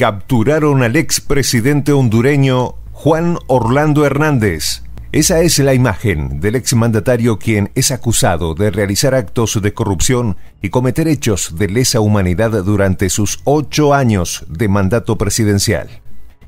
capturaron al expresidente hondureño Juan Orlando Hernández. Esa es la imagen del exmandatario quien es acusado de realizar actos de corrupción y cometer hechos de lesa humanidad durante sus ocho años de mandato presidencial.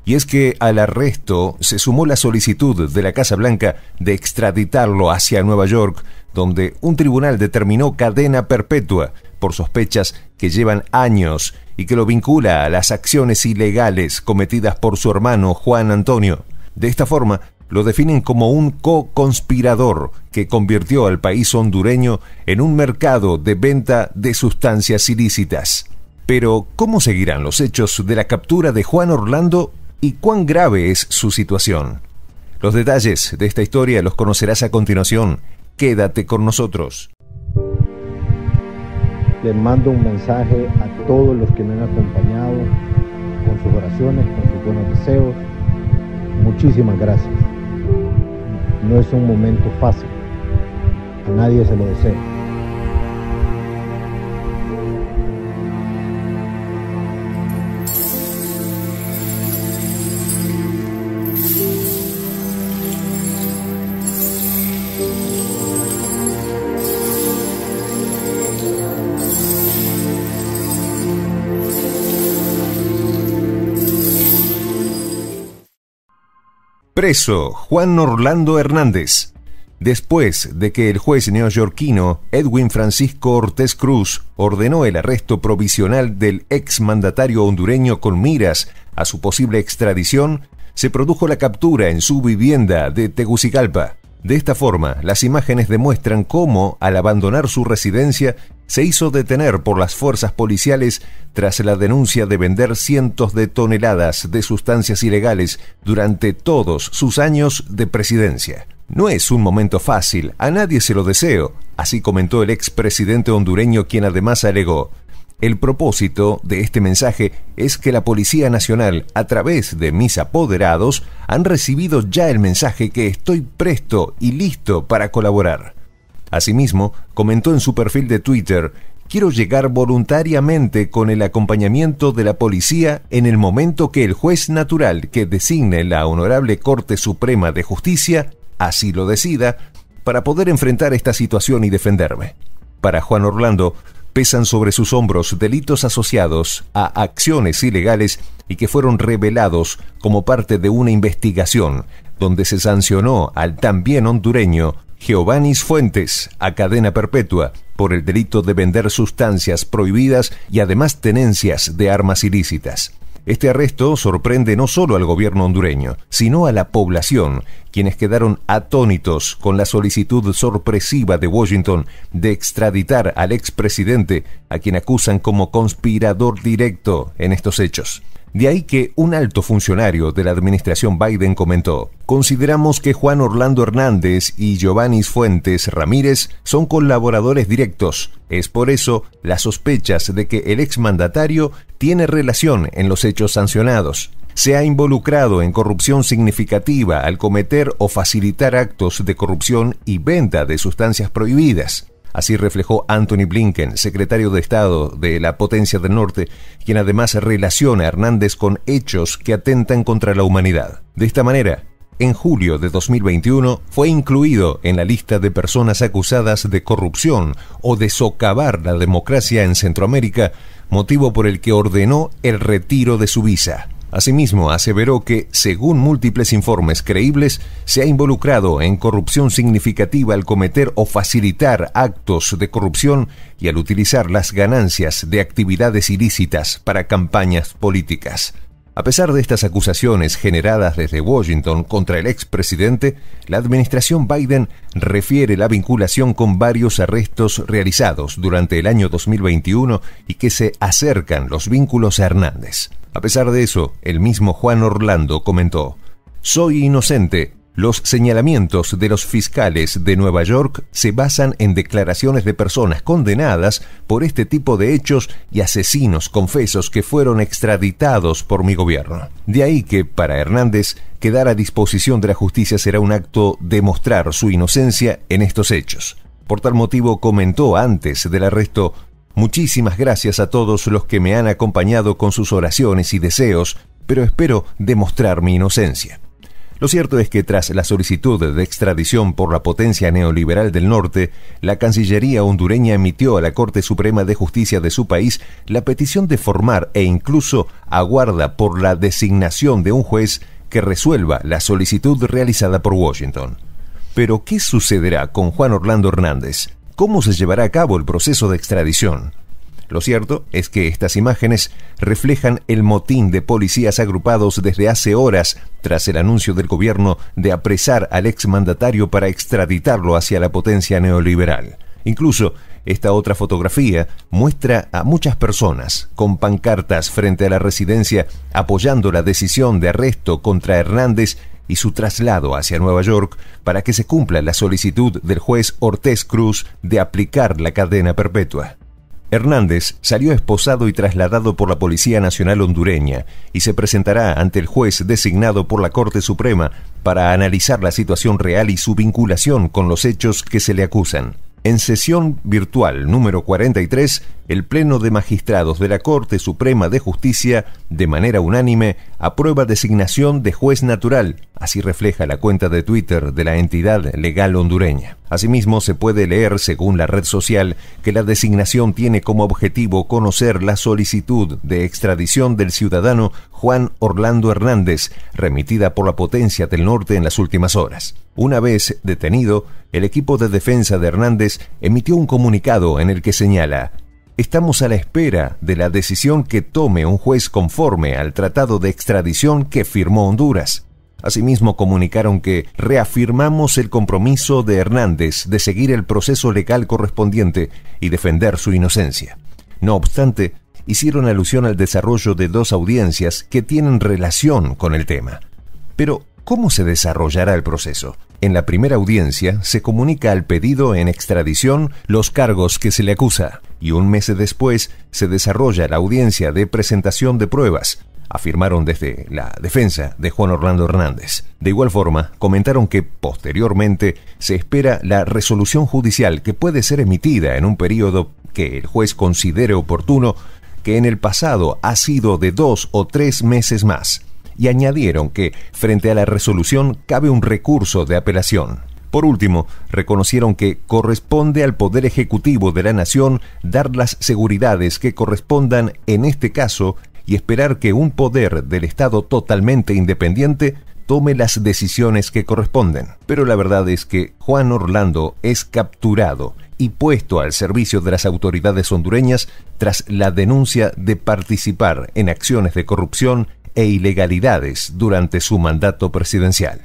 Y es que al arresto se sumó la solicitud de la Casa Blanca de extraditarlo hacia Nueva York, donde un tribunal determinó cadena perpetua por sospechas que llevan años y que lo vincula a las acciones ilegales cometidas por su hermano Juan Antonio. De esta forma, lo definen como un co-conspirador que convirtió al país hondureño en un mercado de venta de sustancias ilícitas. Pero, ¿cómo seguirán los hechos de la captura de Juan Orlando y cuán grave es su situación? Los detalles de esta historia los conocerás a continuación. Quédate con nosotros. Les mando un mensaje a todos los que me han acompañado con sus oraciones, con sus buenos deseos. Muchísimas gracias. No es un momento fácil. A nadie se lo deseo. preso Juan Orlando Hernández, después de que el juez neoyorquino Edwin Francisco Ortez Cruz ordenó el arresto provisional del exmandatario hondureño con miras a su posible extradición, se produjo la captura en su vivienda de Tegucigalpa. De esta forma, las imágenes demuestran cómo, al abandonar su residencia, se hizo detener por las fuerzas policiales tras la denuncia de vender cientos de toneladas de sustancias ilegales durante todos sus años de presidencia. No es un momento fácil, a nadie se lo deseo, así comentó el expresidente hondureño quien además alegó, el propósito de este mensaje es que la Policía Nacional, a través de mis apoderados, han recibido ya el mensaje que estoy presto y listo para colaborar. Asimismo, comentó en su perfil de Twitter, quiero llegar voluntariamente con el acompañamiento de la policía en el momento que el juez natural que designe la Honorable Corte Suprema de Justicia así lo decida, para poder enfrentar esta situación y defenderme. Para Juan Orlando, pesan sobre sus hombros delitos asociados a acciones ilegales y que fueron revelados como parte de una investigación, donde se sancionó al también hondureño Giovanni Fuentes a cadena perpetua por el delito de vender sustancias prohibidas y además tenencias de armas ilícitas. Este arresto sorprende no solo al gobierno hondureño, sino a la población, quienes quedaron atónitos con la solicitud sorpresiva de Washington de extraditar al expresidente, a quien acusan como conspirador directo en estos hechos. De ahí que un alto funcionario de la administración Biden comentó, consideramos que Juan Orlando Hernández y Giovanni Fuentes Ramírez son colaboradores directos. Es por eso las sospechas de que el exmandatario tiene relación en los hechos sancionados se ha involucrado en corrupción significativa al cometer o facilitar actos de corrupción y venta de sustancias prohibidas. Así reflejó Anthony Blinken, secretario de Estado de la potencia del norte, quien además relaciona a Hernández con hechos que atentan contra la humanidad. De esta manera, en julio de 2021 fue incluido en la lista de personas acusadas de corrupción o de socavar la democracia en Centroamérica, motivo por el que ordenó el retiro de su visa. Asimismo, aseveró que, según múltiples informes creíbles, se ha involucrado en corrupción significativa al cometer o facilitar actos de corrupción y al utilizar las ganancias de actividades ilícitas para campañas políticas. A pesar de estas acusaciones generadas desde Washington contra el expresidente, la administración Biden refiere la vinculación con varios arrestos realizados durante el año 2021 y que se acercan los vínculos a Hernández. A pesar de eso, el mismo Juan Orlando comentó, Soy inocente. Los señalamientos de los fiscales de Nueva York se basan en declaraciones de personas condenadas por este tipo de hechos y asesinos confesos que fueron extraditados por mi gobierno. De ahí que, para Hernández, quedar a disposición de la justicia será un acto de mostrar su inocencia en estos hechos. Por tal motivo comentó antes del arresto Muchísimas gracias a todos los que me han acompañado con sus oraciones y deseos, pero espero demostrar mi inocencia. Lo cierto es que tras la solicitud de extradición por la potencia neoliberal del norte, la Cancillería hondureña emitió a la Corte Suprema de Justicia de su país la petición de formar e incluso aguarda por la designación de un juez que resuelva la solicitud realizada por Washington. Pero, ¿qué sucederá con Juan Orlando Hernández? cómo se llevará a cabo el proceso de extradición. Lo cierto es que estas imágenes reflejan el motín de policías agrupados desde hace horas tras el anuncio del gobierno de apresar al exmandatario para extraditarlo hacia la potencia neoliberal. Incluso esta otra fotografía muestra a muchas personas con pancartas frente a la residencia apoyando la decisión de arresto contra Hernández y su traslado hacia Nueva York para que se cumpla la solicitud del juez Ortez Cruz de aplicar la cadena perpetua. Hernández salió esposado y trasladado por la Policía Nacional hondureña y se presentará ante el juez designado por la Corte Suprema para analizar la situación real y su vinculación con los hechos que se le acusan en sesión virtual número 43 el Pleno de Magistrados de la Corte Suprema de Justicia, de manera unánime, aprueba designación de juez natural, así refleja la cuenta de Twitter de la entidad legal hondureña. Asimismo, se puede leer, según la red social, que la designación tiene como objetivo conocer la solicitud de extradición del ciudadano Juan Orlando Hernández, remitida por la potencia del norte en las últimas horas. Una vez detenido, el equipo de defensa de Hernández emitió un comunicado en el que señala estamos a la espera de la decisión que tome un juez conforme al tratado de extradición que firmó Honduras. Asimismo, comunicaron que reafirmamos el compromiso de Hernández de seguir el proceso legal correspondiente y defender su inocencia. No obstante, hicieron alusión al desarrollo de dos audiencias que tienen relación con el tema. Pero, ¿cómo se desarrollará el proceso? En la primera audiencia se comunica al pedido en extradición los cargos que se le acusa y un mes después se desarrolla la audiencia de presentación de pruebas, afirmaron desde la defensa de Juan Orlando Hernández. De igual forma, comentaron que posteriormente se espera la resolución judicial que puede ser emitida en un periodo que el juez considere oportuno, que en el pasado ha sido de dos o tres meses más, y añadieron que, frente a la resolución, cabe un recurso de apelación. Por último, reconocieron que corresponde al Poder Ejecutivo de la Nación dar las seguridades que correspondan en este caso y esperar que un poder del Estado totalmente independiente tome las decisiones que corresponden. Pero la verdad es que Juan Orlando es capturado y puesto al servicio de las autoridades hondureñas tras la denuncia de participar en acciones de corrupción e ilegalidades durante su mandato presidencial.